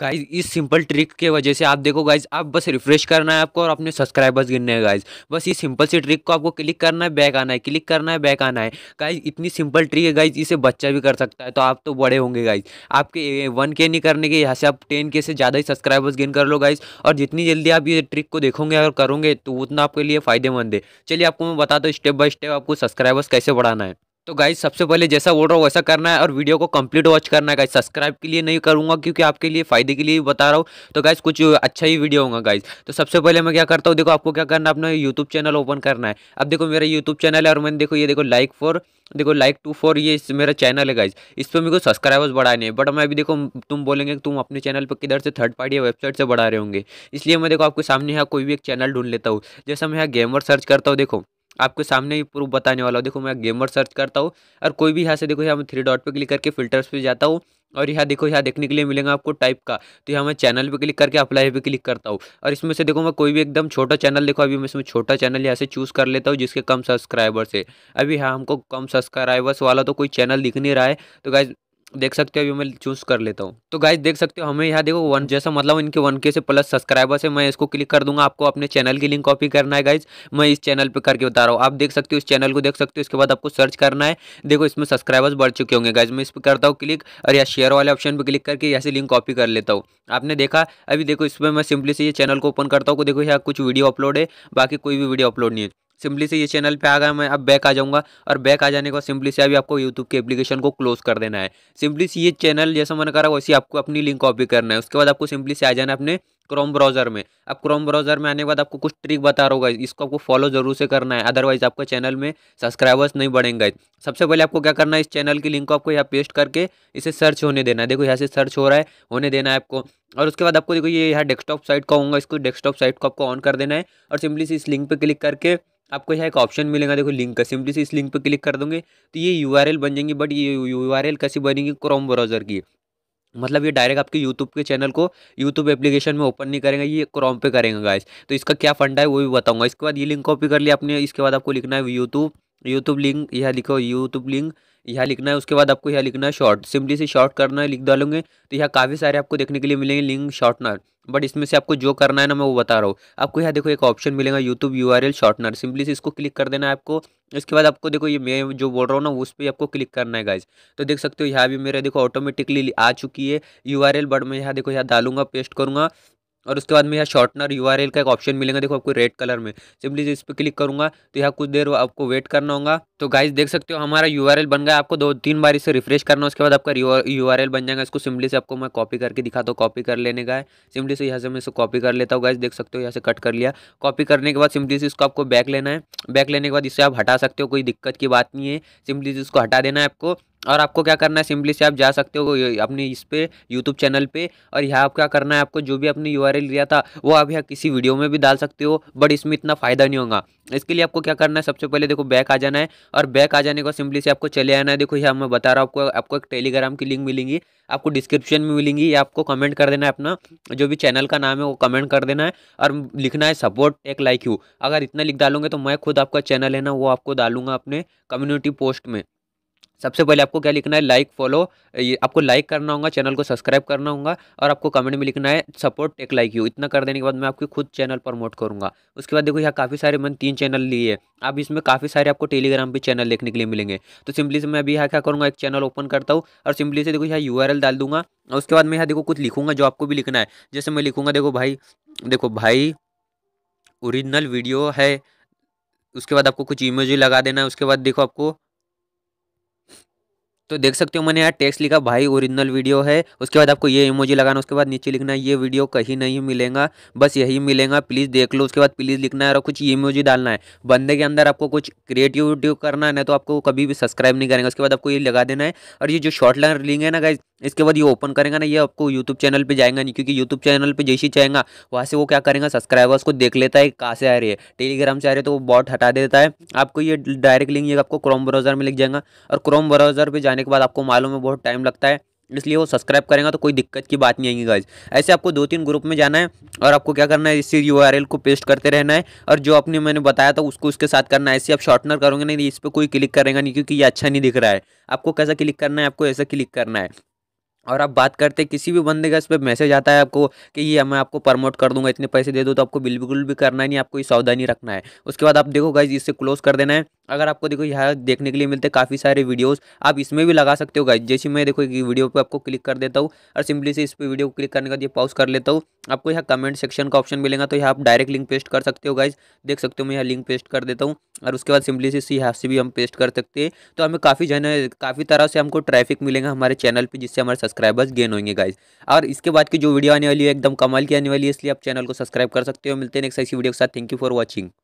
guys इस simple trick के वजह से आप देखो गाइज आप बस रिफ्रेश करना है आपको और अपने सब्सक्राइबर्स गिनने हैं गाइज बस इस सिंपल सी ट्रिक को आपको क्लिक करना है बैक आना है क्लिक करना है बैक आना है गाइज इतनी सिंपल ट्रिक है गाइज इसे बच्चा भी कर सकता है तो आप तो बड़े होंगे गाइज आपके वन के नहीं करने के यहाँ से आप टेन के से ज़्यादा ही सब्सक्राइबर्स गेन कर लो गाइज और जितनी जल्दी आप ये ट्रिक को देखोगे और करोगे तो उतना आपके लिए फ़ायदेमंद है चलिए आपको मैं बताता हूँ स्टेप बाय स्टेप आपको सब्सक्राइबर्स कैसे बढ़ाना है तो गाइज सबसे पहले जैसा बोल रहा हूँ वैसा करना है और वीडियो को कंप्लीट वॉच करना है गाइज सब्सक्राइब के लिए नहीं करूँगा क्योंकि आपके लिए फायदे के लिए बता रहा हूँ तो गाइज कुछ अच्छा ही वीडियो होगा गाइज तो सबसे पहले मैं क्या करता हूँ देखो आपको क्या करना है अपना यूट्यूब चैनल ओपन करना है अब देखो मेरा यूट्यूब चैनल है और मैंने देखो ये देखो लाइक फॉर देखो लाइक टू फोर ये मेरा चैनल है गाइज इस पर मेरे को सब्सक्राइबर्स बढ़ाने हैं बट मैं अभी देखो तुम बोलेंगे कि तुम अपने चैनल पर किधर से थर्ड पार्टी या वेबसाइट से बढ़ा रहे होंगे इसलिए मैं देखो आपके सामने यहाँ कोई भी एक चैनल ढूंढ लेता हूँ जैसा मैं यहाँ गेमर सर्च करता हूँ देखो आपके सामने ही प्रूफ बताने वाला हूँ देखो मैं गेमर सर्च करता हूँ और कोई भी यहाँ से देखो यहाँ मैं थ्री डॉट पे क्लिक करके फिल्टर्स पे जाता हूँ और यहाँ देखो यहाँ देखने के लिए मिलेगा आपको टाइप का तो यहाँ मैं चैनल पे क्लिक करके अप्लाई पे क्लिक करता हूँ और इसमें से देखो मैं कोई भी एकदम छोटा चैनल देखो अभी मैं इसमें छोटा चैनल यहाँ से चूज़ कर लेता हूँ जिसके कम सब्सक्राइबर्स है अभी यहाँ हमको कम सब्सक्राइबर्स वाला तो कोई चैनल दिख नहीं रहा है तो गाइज देख सकते हो अभी मैं चूज कर लेता हूँ तो गाइज देख सकते हो हमें यहाँ देखो वन जैसा मतलब इनके वन के से प्लस सब्सक्राइबर्स है मैं इसको क्लिक कर दूंगा आपको अपने चैनल की लिंक कॉपी करना है गाइज मैं इस चैनल पर करके बता रहा हूँ आप देख सकते हो इस चैनल को देख सकते हो इसके बाद आपको सर्च करना है देखो इसमें सब्सक्राइबर्स बढ़ चुके होंगे गाइज मैं इस पर करता हूँ क्लिक और या शेयर वाले ऑप्शन पर क्लिक करके यहाँ से लिंक कॉपी कर लेता हूँ आपने देखा अभी देखो इसमें मैं सिंपली से ये चैनल को ओपन करता हूँ देखो यहाँ कुछ वीडियो अपलोड है बाकी कोई भी वीडियो अपलोड नहीं है सिंपली से ये चैनल पे आ गया मैं अब बैक आ जाऊंगा और बैक आ जाने के बाद सिंपली से अभी आपको यूट्यूब के एप्लीकेशन को क्लोज कर देना है सिंपली से ये चैनल जैसा मैंने करा वैसे आपको अपनी लिंक कॉपी करना है उसके बाद आपको सिंपली से आ जाना है अपने क्रोम ब्राउजर में अब क्रोम ब्राउजर में आने के बाद आपको कुछ ट्रिक बता रहा होगा इसको आपको फॉलो जरूर से करना है अदरवाइज आपके चैनल में सब्सक्राइबर्स नहीं बढ़ेंगे सबसे पहले आपको क्या करना है इस चैनल की लिंक को आपको यहाँ पेस्ट करके इसे सर्च होने देना है देखो यहाँ से सर्च हो रहा है होने देना है आपको और उसके बाद आपको देखो ये यहाँ डेस्कटॉप साइट का होगा इसको डेस्कटॉप साइट को आपको ऑन कर देना है और सिंपली से इस लिंक पर क्लिक करके आपको यहाँ एक ऑप्शन मिलेगा देखो लिंक का सिंपली से इस लिंक पर क्लिक कर दोगे तो ये यू बन जाएंगी बट ये यू कैसी बनेगी क्रोम ब्राउज़र की मतलब ये डायरेक्ट आपके यूट्यूब के चैनल को यूट्यूब एप्लीकेशन में ओपन नहीं करेंगे ये क्रोम पे करेंगे गाइस तो इसका क्या फंडा है वो भी बताऊंगा इसके बाद ये लिंक कॉपी कर लिया आपने इसके बाद आपको लिखना है यूट्यूब यूट्यूब लिंक यह लिखो यूट्यूब लिंक यहाँ लिखना है उसके बाद आपको यहाँ लिखना है शॉर्ट सिंपली से शॉर्ट करना है लिख डालोगे तो यहाँ काफ़ी सारे आपको देखने के लिए मिलेंगे लिंक शॉर्टनर बट इसमें से आपको जो करना है ना मैं वो बता रहा हूँ आपको यहाँ देखो एक ऑप्शन मिलेगा YouTube U R L shortener simply से इसको क्लिक कर देना है आपको इसके बाद आपको देखो ये मैं जो बोल रहा हूँ ना उस पर आपको क्लिक करना है गाइज तो देख सकते हो यहाँ भी मेरा देखो ऑटोमेटिकली आ चुकी है यू आर एल बट मैं यहाँ देखो यहाँ डालूंगा पेस्ट करूँगा और उसके बाद में यहाँ शॉर्टनर यू का एक ऑप्शन मिलेगा देखो आपको रेड कलर में सिंपली इस पर क्लिक करूँगा तो यहाँ कुछ देर आपको वेट करना होगा तो गाइस देख सकते हो हमारा यू बन गया आपको दो तीन बार इसे रिफ्रेश करना उसके बाद आपका यू बन जाएगा इसको सिंपली से आपको मैं कॉपी करके दिखाता हूँ कॉपी कर लेने का है सिम्पली से यहाँ से मैं इसे कॉपी कर लेता हूँ गाइज देख सकते हो यहाँ से कट कर लिया कॉपी करने के बाद सिम्पली से इसको आपको बैक लेना है बैक लेने के बाद इसे आप हटा सकते हो कोई दिक्कत की बात नहीं है सिम्पली से इसको हटा देना है आपको और आपको क्या करना है सिंपली से आप जा सकते हो अपने इस पर यूट्यूब चैनल पे और यहाँ आप क्या करना है आपको जो भी आपने यू लिया था वो आप यहाँ किसी वीडियो में भी डाल सकते हो बट इसमें इतना फ़ायदा नहीं होगा इसके लिए आपको क्या करना है सबसे पहले देखो बैक आ जाना है और बैक आ जाने को सिंपली से आपको चले आना है देखो यहाँ मैं बता रहा हूँ आपको आपको एक टेलीग्राम की लिंक मिलेंगी आपको डिस्क्रिप्शन में मिलेंगी या आपको कमेंट कर देना है अपना जो भी चैनल का नाम है वो कमेंट कर देना है और लिखना है सपोर्ट टेक लाइक यू अगर इतना लिख डालूंगे तो मैं खुद आपका चैनल है ना वो आपको डालूंगा अपने कम्युनिटी पोस्ट में सबसे पहले आपको क्या लिखना है लाइक फॉलो ये आपको लाइक करना होगा चैनल को सब्सक्राइब करना होगा और आपको कमेंट में लिखना है सपोर्ट टेक लाइक यू इतना कर देने के बाद मैं आपकी खुद चैनल प्रमोट करूँगा उसके बाद देखो यहाँ काफ़ी सारे मैंने तीन चैनल लिए हैं अब इसमें काफ़ी सारे आपको टेलीग्राम पर चैनल देखने के लिए मिलेंगे तो सिंपली से मैं अभी यहाँ क्या करूँगा एक चैनल ओपन करता हूँ और सिंपली से देखो यहाँ यू डाल दूंगा और उसके बाद मैं यहाँ देखो कुछ लिखूंगा जो आपको भी लिखना है जैसे मैं लिखूंगा देखो भाई देखो भाई ओरिजिनल वीडियो है उसके बाद आपको कुछ इमेज लगा देना है उसके बाद देखो आपको तो देख सकते हो मैंने यहाँ टेक्स्ट लिखा भाई ओरिजिनल वीडियो है उसके बाद आपको ये इमोजी लगाना उसके बाद नीचे लिखना ये वीडियो कहीं नहीं मिलेगा बस यही मिलेगा प्लीज़ देख लो उसके बाद प्लीज़ लिखना है और कुछ इमोजी डालना है बंदे के अंदर आपको कुछ क्रिएटिविटी करना है ना तो आपको कभी भी सब्सक्राइब नहीं करेंगे उसके बाद आपको ये लगा देना है और ये जो शॉर्ट लाइन लिंक है ना गाइज इसके बाद ये ओपन करेंगे ना ये आपको यूट्यूब चैनल पे जाएंगे नहीं क्योंकि यूट्यूब चैनल पे जैसी चाहेंगे वहाँ से वो क्या करेंगे सब्सक्राइबर्स को देख लेता है कहाँ से आ रही है टेलीग्राम से आ रही है तो वो बॉट हटा देता है आपको ये डायरेक्ट लिंक ये आपको क्रोम ब्राउजर में लिख जाएगा और क्रोम ब्राउजर पर जाने जाने के बाद आपको मालूम है बहुत टाइम लगता है इसलिए वो सब्सक्राइब करेंगे तो कोई दिक्कत की बात नहीं आएगी गाइज ऐसे आपको दो तीन ग्रुप में जाना है और आपको क्या करना है इसी यू को पेस्ट करते रहना है और जो अपने मैंने बताया था उसको उसके साथ करना है ऐसे आप शॉर्टनर करोगे नहीं इस पर कोई क्लिक करेगा नहीं क्योंकि ये अच्छा नहीं दिख रहा है आपको कैसा क्लिक करना है आपको ऐसा क्लिक करना है और आप बात करते किसी भी बंदे का इस पर मैसेज आता है आपको कि ये मैं आपको प्रमोट कर दूंगा इतने पैसे दे दो तो आपको बिल्कुल भी करना ही नहीं आपको ये सावधानी रखना है उसके बाद आप देखो गाइज इससे क्लोज कर देना है अगर आपको देखो यहाँ देखने के लिए मिलते हैं काफ़ी सारे वीडियोस आप इसमें भी लगा सकते हो गाइज जैसे मैं देखो एक वीडियो पर आपको क्लिक कर देता हूँ और सिंपली से इस पर वीडियो को क्लिक करने का ये पॉज कर लेता हूँ आपको यहाँ कमेंट सेक्शन का ऑप्शन मिलेगा तो यहाँ आप डायरेक्ट लिंक पेस्ट कर सकते हो गाइज देख सकते हो मैं यहाँ लिंक पेस्ट कर देता हूँ और उसके बाद सिंपली से हाथ से भी हम पेस्ट कर सकते हैं तो हमें काफ़ी जन काफ़ी तरह से हमको ट्रैफिक मिलेगा हमारे चैनल पे जिससे हमारे सब्सक्राइबर्स गेन होंगे गाइज और इसके बाद की जो वीडियो आने वाली है एकदम कमाल की आने वाली है इसलिए आप चैनल को सब्सक्राइब कर सकते हो मिलते हैं नेक्स्ट ऐसी वीडियो के साथ थैंक यू फॉर वॉचिंग